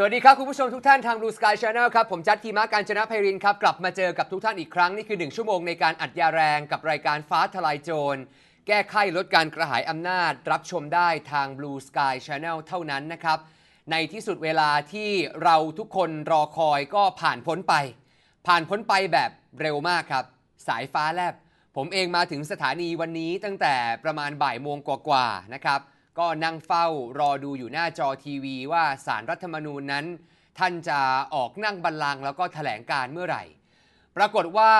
สวัสดีครับคุณผู้ชมทุกท่านทาง Blue Sky Channel ครับ ผมจัดทีมะการชนะไพรินครับ กลับมาเจอกับทุกท่านอีกครั้ง นี่คือ 1 ชั่วโมงในการอัดยาแรงกับรายการฟ้าทลายโจรแก้ไขลดการกระหายอำนาจ รับชมได้ทาง Blue Sky Channel เท่านั้นนะครับ ในที่สุดเวลาที่เราทุกคนรอคอยก็ผ่านพ้นไป ผ่านพ้นไปแบบเร็วมากครับ สายฟ้าแลบผมเองมาถึงสถานีวันนี้ ตั้งแต่ประมาณบ่ายโมงกว่าๆนะครับก็นั่งเฝ้ารอดูอยู่หน้าจอทีวี ว่าสารรัฐธรรมนูญนั้น ท่านจะออกนั่งบัลลังก์แล้วก็ถแถลงการเมื่อไหร่ ปรากฏว่า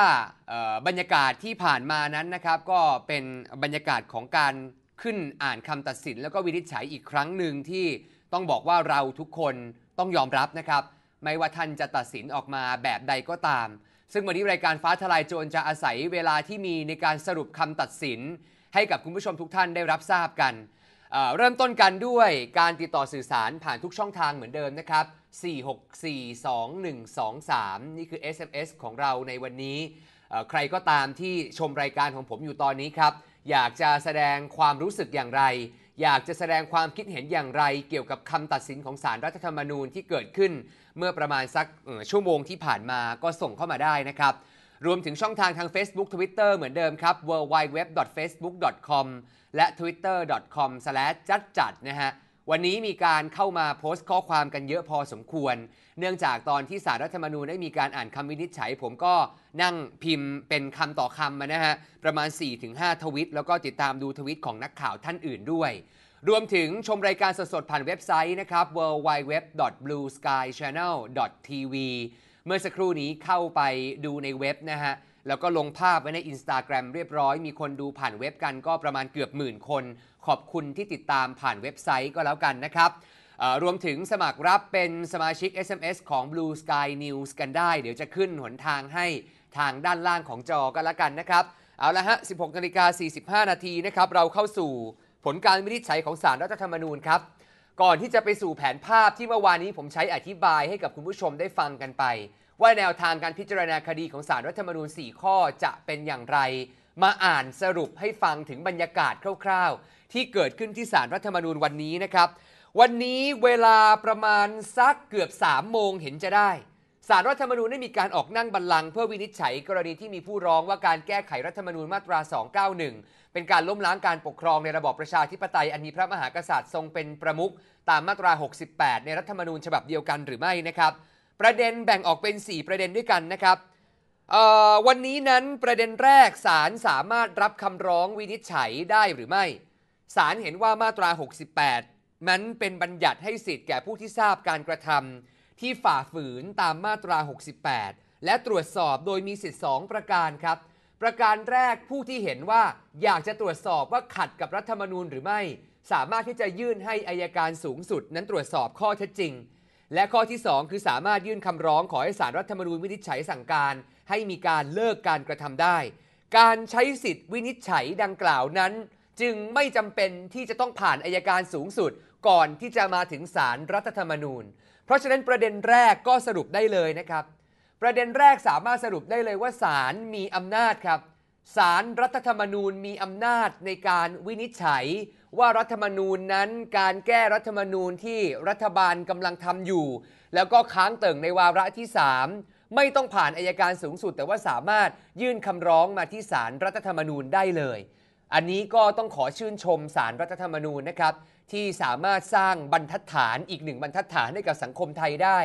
บรรยากาศที่ผ่านมานั้นนะครับ ก็เป็นบรรยากาศของการขึ้นอ่านคำตัดสินแล้วก็วินิจฉัยอีกครั้งหนึ่งที่ต้องบอกว่าเราทุกคนต้องยอมรับนะครับไม่ว่าท่านจะตัดสินออกมาแบบใดก็ตาม ซึ่งวันนี้รายการฟ้าทลายโจรจะอาศัยเวลาที่มีในการสรุปคำตัดสิน ให้กับคุณผู้ชมทุกท่านได้รับทราบกันเริ่มต้นกันด้วยการติดต่อสื่อสารผ่านทุกช่องทางเหมือนเดิมนะครับ4642123 นี่คือ SMS ของเราในวันนี้ ใครก็ตามที่ชมรายการของผมอยู่ตอนนี้ครับ อยากจะแสดงความรู้สึกอย่างไร อยากจะแสดงความคิดเห็นอย่างไรเกี่ยวกับคำตัดสินของสารรัฐธรรมนูญที่เกิดขึ้นเมื่อประมาณสักชั่วโมงที่ผ่านมาก็ส่งเข้ามาได้นะครับรวมถึงช่องทางทาง Facebook Twitter เหมือนเดิมครับ w w w f a c e b o o k c o m และ twitter.com s l a s จัดจัดนะฮะ วันนี้มีการเข้ามาโพสต์ข้อความกันเยอะพอสมควร เนื่องจากตอนที่สารรัฐธรรมนูญได้มีการอ่านคำวินิจฉัย ผมก็นั่งพิมพ์เป็นคำต่อคำมานะฮะประมาณ 4-5 ทวิต แล้วก็ติดตามดูทวิตของนักข่าวท่านอื่นด้วย รวมถึงชมรายการสดๆผ่านเว็บไซต์นะครับ w w w b l u e s k y c h a n n e l t v เมื่อสักครู่นี้เข้าไปดูในเว็บนะฮะแล้วก็ลงภาพไว้ใน Instagram เรียบร้อยมีคนดูผ่านเว็บกันก็ประมาณเกือบหมื่นคน ขอบคุณที่ติดตามผ่านเว็บไซต์ก็แล้วกันนะครับรวมถึงสมัครรับเป็นสมาชิก SMS ของ Blue Sky News กันได้ เดี๋ยวจะขึ้นหนทางให้ทางด้านล่างของจอก็แล้วกันนะครับ เอาละฮะ 16 นาฬิกา45 นาทีนะครับเราเข้าสู่ผลการวินิจฉัยของสารรัฐธรรมนูญครับก่อนที่จะไปสู่แผนภาพที่เมื่อวานนี้ผมใช้อธิบายให้กับคุณผู้ชมได้ฟังกันไป ว่าแนวทางการพิจารณาคดีของสารรัฐธรรมนูญ4ข้อจะเป็นอย่างไร มาอ่านสรุปให้ฟังถึงบรรยากาศคร่าวๆ ที่เกิดขึ้นที่สารรัฐธรรมนูญวันนี้นะครับ วันนี้เวลาประมาณสักเกือบ3โมงเห็นจะได้สารรัฐธรรมนูญได้มีการออกนั่งบัลลังก์เพื่อวินิจฉัยกรณีที่มีผู้ร้องว่าการแก้ไขรัฐธรรมนูญมาตรา 291 เป็นการล้มล้างการปกครองในระบอบประชาธิปไตย อันมีพระมหากษัตริย์ทรงเป็นประมุขตามมาตรา 68 ในรัฐธรรมนูญฉบับเดียวกันหรือไม่นะครับ ประเด็นแบ่งออกเป็น 4 ประเด็นด้วยกันนะครับวันนี้นั้นประเด็นแรกศาลสามารถรับคำร้องวินิจฉัยได้หรือไม่ศาลเห็นว่ามาตรา 68 นั้นเป็นบัญญัติให้สิทธิ์แก่ผู้ที่ทราบการกระทำที่ฝ่าฝืนตามมาตรา 68 และตรวจสอบโดยมีสิทธิ์2ประการครับ ประการแรกผู้ที่เห็นว่าอยากจะตรวจสอบว่าขัดกับรัฐธรรมนูญหรือไม่ สามารถที่จะยื่นให้อายการสูงสุด นั้นตรวจสอบข้อเท็จจริง และข้อที่ 2 คือสามารถยื่นคำร้องขอให้สารรัฐธรรมนูญวินิจฉัยสั่งการ ให้มีการเลิกการกระทำได้ การใช้สิทธิ์วินิจฉัยดังกล่าวนั้น จึงไม่จำเป็นที่จะต้องผ่านอายการสูงสุด ก่อนที่จะมาถึงสารรัฐธรรมนูญเพราะฉะนั้นประเด็นแรกก็สรุปได้เลยนะครับ ประเด็นแรกสามารถสรุปได้เลยว่าศาลมีอำนาจครับ ศาลรรัฐธรรมนูญมีอำนาจในการวินิจฉัยว่ารัฐธรรมนูญนั้น การแก้รัฐธรรมนูญที่รัฐบาลกำลังทำอยู่ แล้วก็ค้างเติ่งในวาระที่3ไม่ต้องผ่านอายการสูงสุดแต่ว่าสามารถยื่นคำร้องมาที่ศาลรรัฐธรรมนูญได้เลย อันนี้ก็ต้องขอชื่นชมศาลรรัฐธรรมนูญนะครับที่สามารถสร้างบรรทัดฐาน อีกหนึ่งบรรทัดฐานให้กับสังคมไทยได้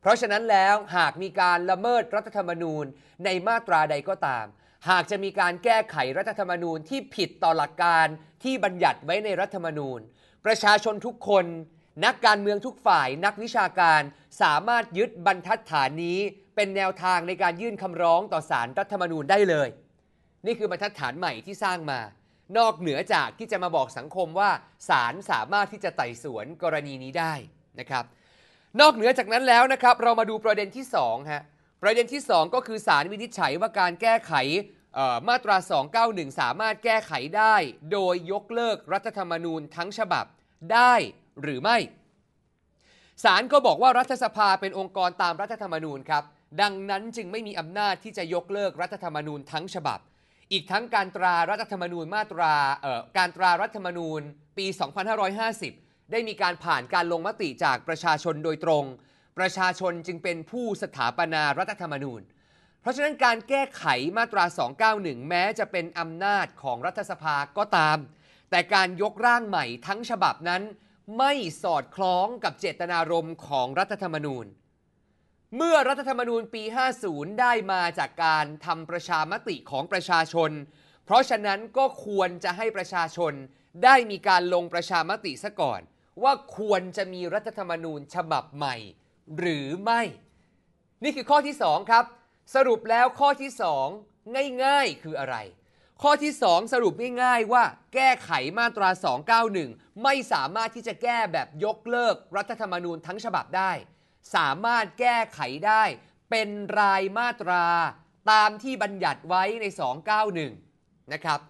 เพราะฉะนั้นแล้วหากมีการละเมิดรัฐธรรมนูญในมาตราใดก็ตาม หากจะมีการแก้ไขรัฐธรรมนูญที่ผิดต่อหลักการที่บัญญัติไว้ในรัฐธรรมนูญ ประชาชนทุกคน นักการเมืองทุกฝ่ายนักวิชาการสามารถยึดบรรทัดฐานนี้เป็นแนวทางในการยื่นคำร้องต่อศาลรัฐธรรมนูญได้เลย นี่คือบรรทัดฐานใหม่ที่สร้างมานอกเหนือจากที่จะมาบอกสังคมว่าศาลสามารถที่จะไต่สวนกรณีนี้ได้นะครับนอกเหนือจากนั้นแล้วนะครับเรามาดูประเด็นที่2ฮะประเด็นที่ 2 ก็คือศาลวินิจฉัยว่าการแก้ไขมาตรา 291 สามารถแก้ไขได้ โดยยกเลิกรัฐธรรมนูญทั้งฉบับได้หรือไม่ศาลก็บอกว่ารัฐสภาเป็นองค์กรตามรัฐธรรมนูญครับดังนั้นจึงไม่มีอำนาจที่จะยกเลิกรัฐธรรมนูญทั้งฉบับอีกทั้งการตรารัฐธรรมนูญมาตราการตรารัฐธรรมนูญ ปี 2550 ได้มีการผ่านการลงมติจากประชาชนโดยตรง ประชาชนจึงเป็นผู้สถาปนารัฐธรรมนูญ เพราะฉะนั้นการแก้ไขมาตรา 291 แม้จะเป็นอำนาจของรัฐสภาก็ตาม แต่การยกร่างใหม่ทั้งฉบับนั้นไม่สอดคล้องกับเจตนารมณ์ของรัฐธรรมนูญเมื่อรัฐธรรมนูญปี 50 ได้มาจากการทำประชามติของประชาชน เพราะฉะนั้นก็ควรจะให้ประชาชนได้มีการลงประชามติซะก่อน ว่าควรจะมีรัฐธรรมนูญฉบับใหม่ หรือไม่ นี่คือข้อที่ 2 ครับ สรุปแล้วข้อที่2ง่ายๆคืออะไร ข้อที่2สรุปง่าย ๆ ว่าแก้ไขมาตรา 291 ไม่สามารถที่จะแก้แบบยกเลิกรัฐธรรมนูญทั้งฉบับได้สามารถแก้ไขได้เป็นรายมาตราตามที่บัญญัติไว้ใน 291 นะครับ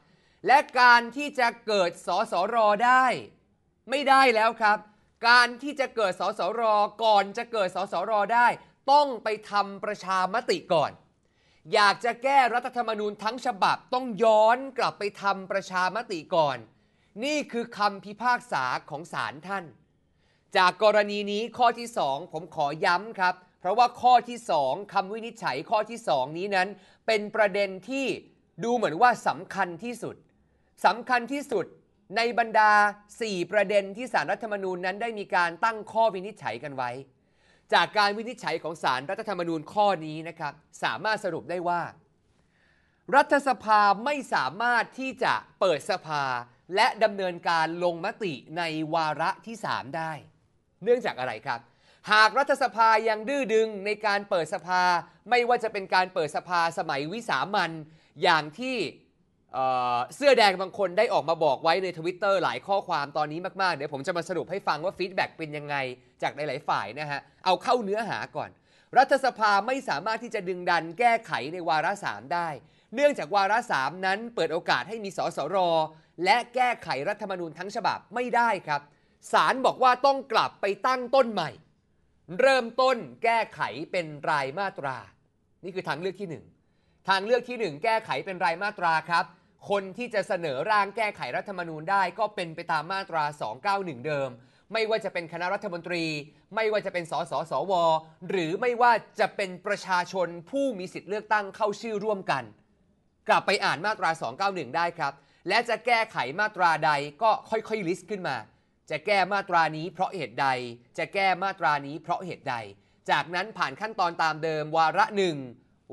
และการที่จะเกิดสสรได้ ไม่ได้แล้วครับ การที่จะเกิดสสรก่อนจะเกิดสสรได้ ต้องไปทำประชามติก่อน อยากจะแก้รัฐธรรมนูญทั้งฉบับต้องย้อนกลับไปทำประชามติก่อน นี่คือคำพิพากษาของศาลท่านจากกรณีนี้ข้อที่ 2 ผมขอย้ำครับ เพราะว่าข้อที่ 2คำวินิจฉัยข้อที่ 2 นี้นั้น เป็นประเด็นที่ดูเหมือนว่าสำคัญที่สุดสำคัญที่สุดในบรรดา 4 ประเด็นที่สารรัฐธรรมนูญนั้นได้มีการตั้งข้อวินิจฉัยกันไว้ จากการวินิจฉัยของสารรัฐธรรมนูญข้อนี้นะครับสามารถสรุปได้ว่า รัฐสภาไม่สามารถที่จะเปิดสภาและดำเนินการลงมติในวาระที่ 3 ได้เนื่องจากอะไรครับ หากรัฐสภายังดื้อดึงในการเปิดสภาไม่ว่าจะเป็นการเปิดสภาสมัยวิสามันอย่างที่เสื้อแดงบางคนได้ออกมาบอกไว้ในทวิตเตอร์หลายข้อความตอนนี้มาก ๆ เดี๋ยวผมจะมาสรุปให้ฟังว่าฟีดแบ็กเป็นยังไง จากหลายๆฝ่ายนะฮะ เอาเข้าเนื้อหาก่อน รัฐสภาไม่สามารถที่จะดึงดันแก้ไขในวาระสามได้เนื่องจากวาระสามนั้น เปิดโอกาสให้มีสสร และแก้ไขรัฐธรรมนูญทั้งฉบับไม่ได้ครับศาลบอกว่าต้องกลับไปตั้งต้นใหม่ เริ่มต้นแก้ไขเป็นรายมาตรา นี่คือทางเลือกที่1ทางเลือกที่ 1 แก้ไขเป็นรายมาตราครับ คนที่จะเสนอร่างแก้ไขรัฐธรรมนูญได้ก็เป็นไปตามมาตรา 291 เดิม ไม่ว่าจะเป็นคณะรัฐมนตรี ไม่ว่าจะเป็นสสสวหรือไม่ว่าจะเป็นประชาชนผู้มีสิทธิ์เลือกตั้งเข้าชื่อร่วมกัน กลับไปอ่านมาตรา 291 ได้ครับ และจะแก้ไขมาตราใดก็ค่อยๆ ลิสต์ขึ้นมาจะแก้มาตรานี้เพราะเหตุใด จะแก้มาตรานี้เพราะเหตุใด จากนั้นผ่านขั้นตอนตามเดิมวาระหนึ่ง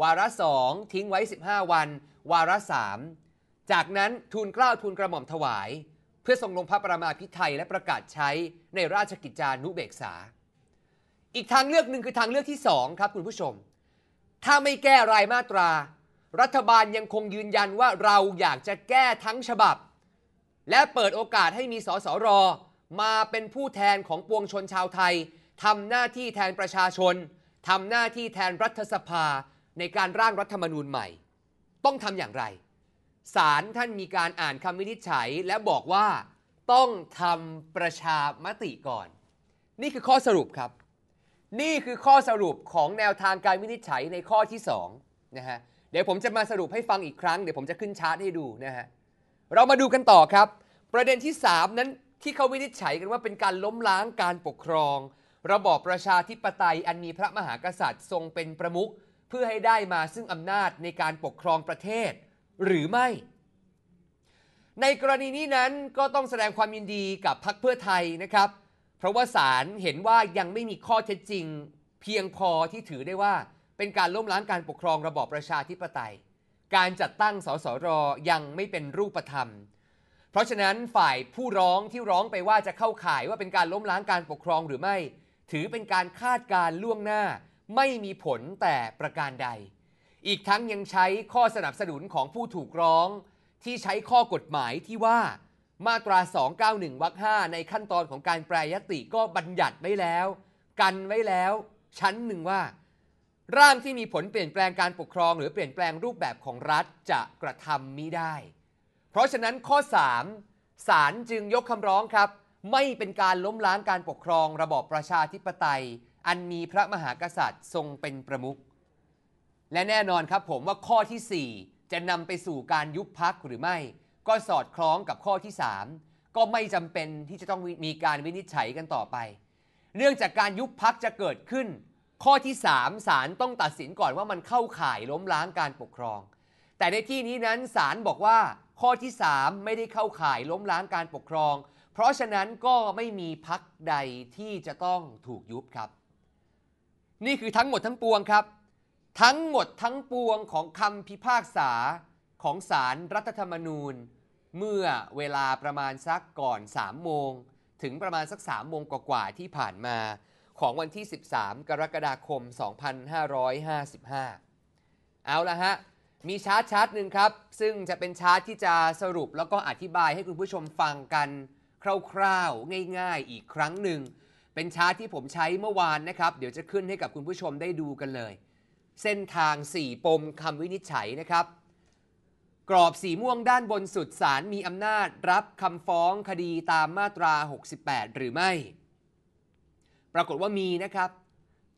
วาระสองทิ้งไว้ 15 วัน วาระสามจากนั้นทูลกล้าวทูลกระหม่อมถวาย เพื่อทรงลงพระประมาพิไทยและประกาศใช้ในราชกิจจานุเบกษา อีกทางเลือกหนึ่งคือทางเลือกที่สองครับ คุณผู้ชม ถ้าไม่แก้รายมาตรา รัฐบาลยังคงยืนยันว่าเราอยากจะแก้ทั้งฉบับ และเปิดโอกาสให้มีสสรมาเป็นผู้แทนของปวงชนชาวไทยทำหน้าที่แทนประชาชนทำหน้าที่แทนรัฐสภาในการร่างรัฐธรรมนูญใหม่ ต้องทำอย่างไร ศาลท่านมีการอ่านคำวินิจฉัยและบอกว่าต้องทำประชามติก่อน นี่คือข้อสรุปครับ นี่คือข้อสรุปของแนวทางการวินิจฉัยในข้อที่2นะฮะเดี๋ยวผมจะมาสรุปให้ฟังอีกครั้งเดี๋ยวผมจะขึ้นชาร์ตให้ดูนะฮะเรามาดูกันต่อครับ ประเด็นที่ 3 นั้นที่เขาวินิจฉัยกันว่าเป็นการล้มล้างการปกครอง ระบอบประชาธิปไตย อันมีพระมหากษัตริย์ทรงเป็นประมุขเพื่อให้ได้มาซึ่งอำนาจในการปกครองประเทศ หรือไม่ ในกรณีนี้นั้นก็ต้องแสดงความยินดีกับพรรคเพื่อไทยนะครับ เพราะว่าศาลเห็นว่ายังไม่มีข้อเท็จจริงเพียงพอที่ถือได้ว่าเป็นการล้มล้างการปกครองระบอบประชาธิปไตย การจัดตั้งสสรยังไม่เป็นรูปธรรมเพราะฉะนั้นฝ่ายผู้ร้องที่ร้องไปว่าจะเข้าข่ายว่าเป็นการล้มล้างการปกครองหรือไม่ ถือเป็นการคาดการล่วงหน้า ไม่มีผลแต่ประการใด อีกทั้งยังใช้ข้อสนับสนุนของผู้ถูกร้อง ที่ใช้ข้อกฎหมายที่ว่ามาตรา 291 วรรค 5 ในขั้นตอนของการแปรยติก็บัญญัติไว้แล้ว กันไว้แล้วชั้นหนึ่งว่า ร่างที่มีผลเปลี่ยนแปลงการปกครองหรือเปลี่ยนแปลงรูปแบบของรัฐจะกระทำมิได้เพราะฉะนั้นข้อ3ศาลจึงยกคำร้องครับ ไม่เป็นการล้มล้างการปกครอง ระบอบประชาธิปไตย อันมีพระมหากษัตริย์ทรงเป็นประมุขและแน่นอนครับผมว่าข้อที่ 4 จะนำไปสู่การยุบพักหรือไม่ ก็สอดคล้องกับข้อที่3ก็ไม่จำเป็นที่จะต้องมีการวินิจฉัยกันต่อไปเนื่องจากการยุบพักจะเกิดขึ้น ข้อที่3ศาลต้องตัดสินก่อนว่ามันเข้าข่ายล้มล้างการปกครอง แต่ในที่นี้นั้นศาลบอกว่าข้อที่ 3 ไม่ได้เข้าข่ายล้มล้างการปกครอง เพราะฉะนั้นก็ไม่มีพักใดที่จะต้องถูกยุบครับ นี่คือทั้งหมดทั้งปวงครับ ทั้งหมดทั้งปวงของคำพิพากษาของศาลรรัฐธรรมนูญ เมื่อเวลาประมาณสักก่อน 3 โมง ถึงประมาณสัก3โมงกว่าๆ ที่ผ่านมา ของวันที่ 13 กรกฎาคม 2555 เอาละฮะมีชาร์ตชาร์ตหนึ่งครับ ซึ่งจะเป็นชาร์ตที่จะสรุปแล้วก็อธิบายให้คุณผู้ชมฟังกัน คร่าวๆง่ายๆอีกครั้งหนึ่ง เป็นชาร์ตที่ผมใช้เมื่อวานนะครับ เดี๋ยวจะขึ้นให้กับคุณผู้ชมได้ดูกันเลย เส้นทาง 4 ปมคำวินิจฉัยนะครับ กรอบสีม่วงด้านบนสุดศาลมีอำนาจรับคำฟ้องคดีตามมาตรา 68 หรือไม่ ปรากฏว่ามีนะครับ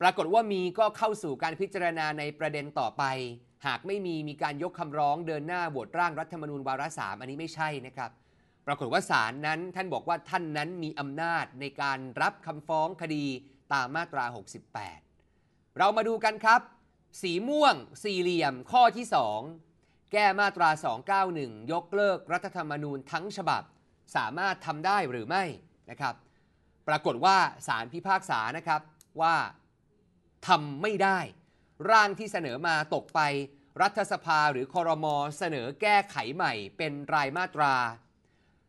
ปรากฏว่ามีก็เข้าสู่การพิจารณาในประเด็นต่อไปหากไม่มีมีการยกคำร้องเดินหน้าโหวตร่างรัฐธรรมนูญวาระสามอันนี้ไม่ใช่นะครับ ปรากฏว่าศาลนั้น ท่านบอกว่าท่านนั้นมีอำนาจในการรับคำฟ้องคดีตามมาตรา 68 เรามาดูกันครับ สีม่วงสี่เหลี่ยม ข้อที่ 2 แก้มาตรา 291 ยกเลิกรัฐธรรมนูญทั้งฉบับ สามารถทำได้หรือไม่นะครับ ปรากฏว่าศาลพิพากษานะครับว่าทำไม่ได้ร่างที่เสนอมาตกไป รัฐสภาหรือคอรมอเสนอแก้ไขใหม่ เป็นรายมาตรา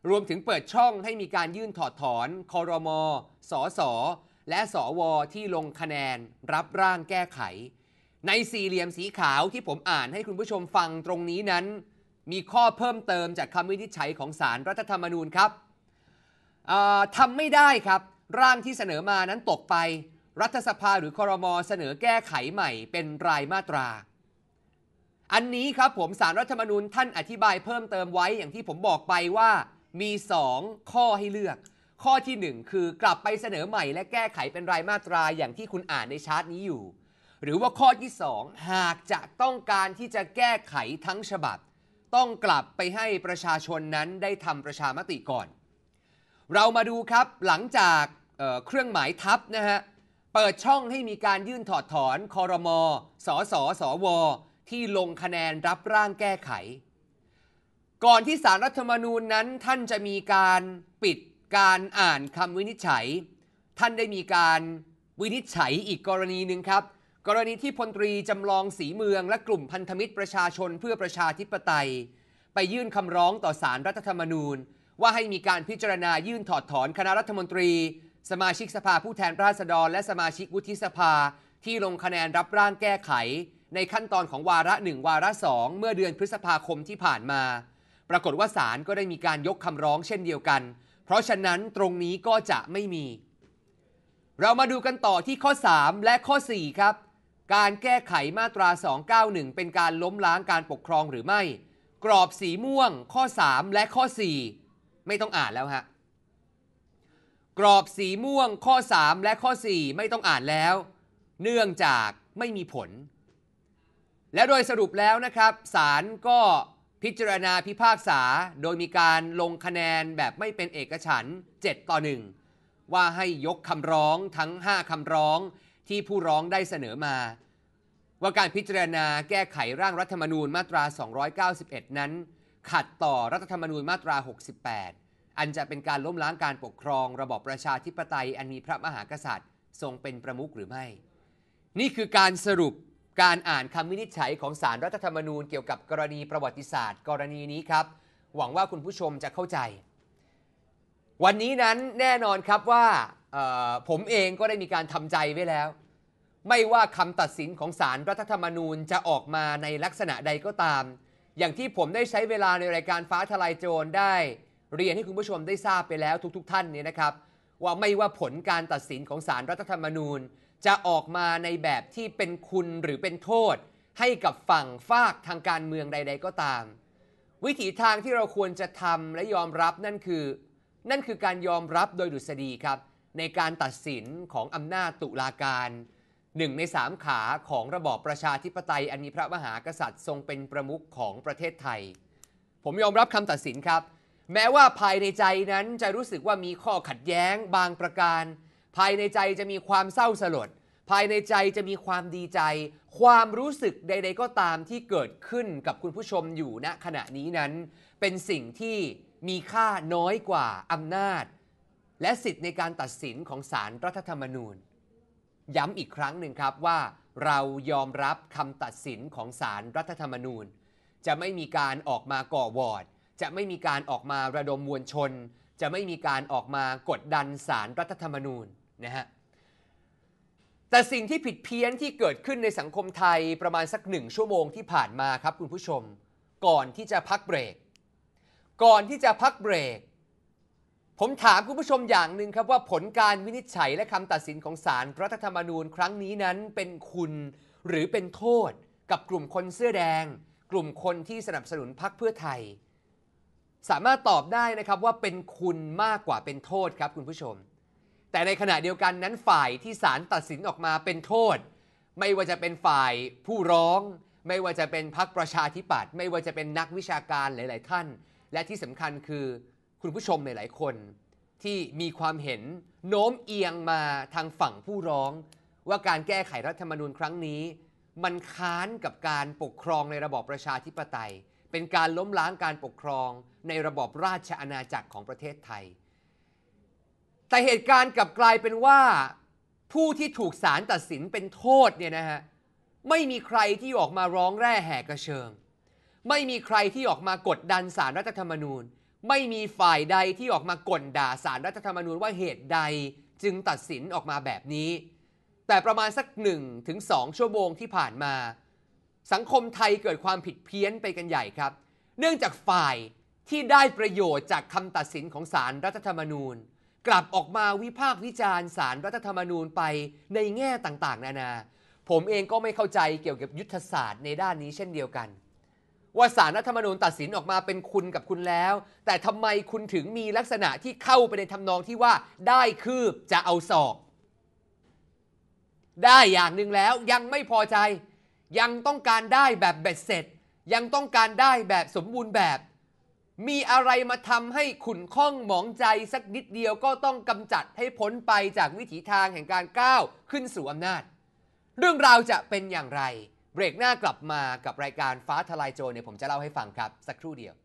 รวมถึงเปิดช่องให้มีการยื่นถอดถอนคอรมอสอสอและสอวอที่ลงคะแนนรับร่างแก้ไข ในสี่เหลี่ยมสีขาวที่ผมอ่านให้คุณผู้ชมฟังตรงนี้นั้น มีข้อเพิ่มเติมจากคำวินิจฉัยของสารรัฐธรรมนูญครับทำไม่ได้ครับ ร่างที่เสนอมานั้นตกไปรัฐสภาหรือครมเสนอแก้ไขใหม่เป็นรายมาตรา อันนี้ครับผมสารรัฐธรรมนูญท่านอธิบายเพิ่มเติมไว้อย่างที่ผมบอกไปว่ามี 2 ข้อให้เลือก ข้อที่ 1 คือกลับไปเสนอใหม่และแก้ไขเป็นรายมาตราอย่างที่คุณอ่านในชาร์ตนี้อยู่ หรือว่าข้อที่ 2 หากจะต้องการที่จะแก้ไขทั้งฉบับต้องกลับไปให้ประชาชนนั้นได้ทำประชามติก่อน เรามาดูครับหลังจากเเครื่องหมายทับนะฮะเปิดช่องให้มีการยื่นถอดถอนคอรมอสอสอสอวอที่ลงคะแนนรับร่างแก้ไข ก่อนที่สารรัฐธรรมนูญนั้นท่านจะมีการปิดการอ่านคำวินิจฉัย ท่านได้มีการวินิจฉัยอีกกรณีหนึ่งครับ กรณีที่พลตรีจำลองสีเมืองและกลุ่มพันธมิตรประชาชนเพื่อประชาธิปไตย ไปยื่นคำร้องต่อสารรัฐธรรมนูญ ว่าให้มีการพิจารณายื่นถอดถอนคณะรัฐมนตรีสมาชิกสภาผู้แทนราษฎรและสมาชิกวุฒิสภาที่ลงคะแนนรับร่างแก้ไขในขั้นตอนของวาระหนึ่งวาระสองเมื่อเดือนพฤษภาคมที่ผ่านมา ปรากฏว่าศาลก็ได้มีการยกคำร้องเช่นเดียวกัน เพราะฉะนั้นตรงนี้ก็จะไม่มี เรามาดูกันต่อที่ข้อ 3 และข้อ 4 ครับ การแก้ไขมาตรา 291 เป็นการล้มล้างการปกครองหรือไม่ กรอบสีม่วงข้อ 3 และข้อ 4 ไม่ต้องอ่านแล้วฮะกรอบสีม่วงข้อ 3 และข้อ 4 ไม่ต้องอ่านแล้ว เนื่องจากไม่มีผล และโดยสรุปแล้วนะครับศาลก็พิจารณาพิพากษาโดยมีการลงคะแนนแบบไม่เป็นเอกฉันท์7ต่อ1ว่าให้ยกคำร้องทั้ง 5 คำร้องที่ผู้ร้องได้เสนอมา ว่าการพิจารณาแก้ไขร่างรัฐธรรมนูญมาตรา 291 นั้น ขัดต่อรัฐธรรมนูญมาตรา 68อันจะเป็นการล้มล้างการปกครองระบอบประชาธิปไตยอันมีพระมหากษัตริย์ทรงเป็นประมุขหรือไม่ นี่คือการสรุปการอ่านคำวินิจฉัย ของสารรัฐธรรมนูญเกี่ยวกับกรณีประวัติศาสตร์ กรณีนี้ครับ หวังว่าคุณผู้ชมจะเข้าใจ วันนี้นั้นแน่นอนครับว่าผมเองก็ได้มีการทำใจไว้แล้ว ไม่ว่าคำตัดสินของสารรัฐธรรมนูญจะออกมาในลักษณะใดก็ตาม อย่างที่ผมได้ใช้เวลาในรายการฟ้าทลายโจรได้เรียนให้คุณผู้ชมได้ทราบไปแล้วทุกๆทท่านเนี่ยนะครับ ว่าไม่ว่าผลการตัดสินของศาลรรัฐธรรมนูญ จะออกมาในแบบที่เป็นคุณหรือเป็นโทษ ให้กับฝั่งฝากทางการเมืองใด ๆ ก็ตาม วิถีทางที่เราควรจะทำและยอมรับนั่นคือ นั่นคือการยอมรับโดยดุษฎีครับ ในการตัดสินของอำนาจตุลาการหนึ่งในสามขาของระบอบประชาธิปไตยอันมีพระมหากษัตริย์ทรงเป็นประมุขของประเทศไทย ผมยอมรับคำตัดสินครับแม้ว่าภายในใจนั้นจะรู้สึกว่ามีข้อขัดแย้งบางประการ ภายในใจจะมีความเศร้าสลด ภายในใจจะมีความดีใจ ความรู้สึกใด ๆ ก็ตามที่เกิดขึ้นกับคุณผู้ชมอยู่ณขณะนี้นั้นเป็นสิ่งที่มีค่าน้อยกว่าอำนาจ และสิทธิในการตัดสินของศาลรรัฐธรรมนูญ ย้ำอีกครั้งหนึ่งครับว่า เรายอมรับคำตัดสินของศาลรรัฐธรรมนูญ จะไม่มีการออกมาก่อวอดจะไม่มีการออกมาระดมมวลชน จะไม่มีการออกมากดดันสารรัฐธรรมนูญนะฮะแต่สิ่งที่ผิดเพี้ยนที่เกิดขึ้นในสังคมไทยประมาณสักหนึ่งชั่วโมงที่ผ่านมาครับคุณผู้ชม ก่อนที่จะพักเบรก ก่อนที่จะพักเบรก ผมถามคุณผู้ชมอย่างหนึ่งครับว่าผลการวินิจฉัยและคำตัดสินของศาลรรัฐธรรมนูญ ครั้งนี้นั้นเป็นคุณหรือเป็นโทษ กับกลุ่มคนเสื้อแดง กลุ่มคนที่สนับสนุนพรรคเพื่อไทยสามารถตอบได้นะครับว่าเป็นคุณมากกว่าเป็นโทษครับคุณผู้ชม แต่ในขณะเดียวกันนั้นฝ่ายที่ศาลตัดสินออกมาเป็นโทษ ไม่ว่าจะเป็นฝ่ายผู้ร้อง ไม่ว่าจะเป็นพรรคประชาธิปัตย์ไม่ว่าจะเป็นนักวิชาการหลาย ๆ ท่าน และที่สำคัญคือคุณผู้ชมหลาย ๆ คน ที่มีความเห็นโน้มเอียงมาทางฝั่งผู้ร้อง ว่าการแก้ไขรัฐธรรมนูญครั้งนี้ มันค้านกับการปกครองในระบอบประชาธิปไตยเป็นการล้มล้างการปกครองในระบอบราชอาณาจักรของประเทศไทย แต่เหตุการณ์กลับกลายเป็นว่า ผู้ที่ถูกศาลตัดสินเป็นโทษเนี่ยนะฮะไม่มีใครที่ออกมาร้องแร่แห่กระเชิง ไม่มีใครที่ออกมากดดันสารรัฐธรรมนูญ ไม่มีฝ่ายใดที่ออกมาก่นด่าสารรัฐธรรมนูญ ว่าเหตุใดจึงตัดสินออกมาแบบนี้ แต่ประมาณสักหนึ่งถึงสองชั่วโมงที่ผ่านมาสังคมไทยเกิดความผิดเพี้ยนไปกันใหญ่ครับ เนื่องจากฝ่ายที่ได้ประโยชน์จากคำตัดสินของศาลรรัฐธรรมนูญ กลับออกมาวิพากษ์วิจารณ์ศาลรรัฐธรรมนูญไปในแง่ต่าง ๆนานา ผมเองก็ไม่เข้าใจเกี่ยวกับยุทธศาสตร์ในด้านนี้เช่นเดียวกันว่าศาลรรัฐธรรมนูญตัดสินออกมาเป็นคุณกับคุณแล้ว แต่ทำไมคุณถึงมีลักษณะที่เข้าไปในทำนองที่ว่าได้คืบจะเอาศอก ได้อย่างหนึ่งแล้วยังไม่พอใจยังต้องการได้แบบเบ็ดเสร็จ ยังต้องการได้แบบสมบูรณ์แบบ มีอะไรมาทำให้ขุนข้องหมองใจสักนิดเดียวก็ต้องกำจัดให้พ้นไปจากวิถีทางแห่งการก้าวขึ้นสู่อำนาจ เรื่องราวจะเป็นอย่างไร เบรกหน้ากลับมากับรายการฟ้าทลายโจรเนี่ยผมจะเล่าให้ฟังครับสักครู่เดียว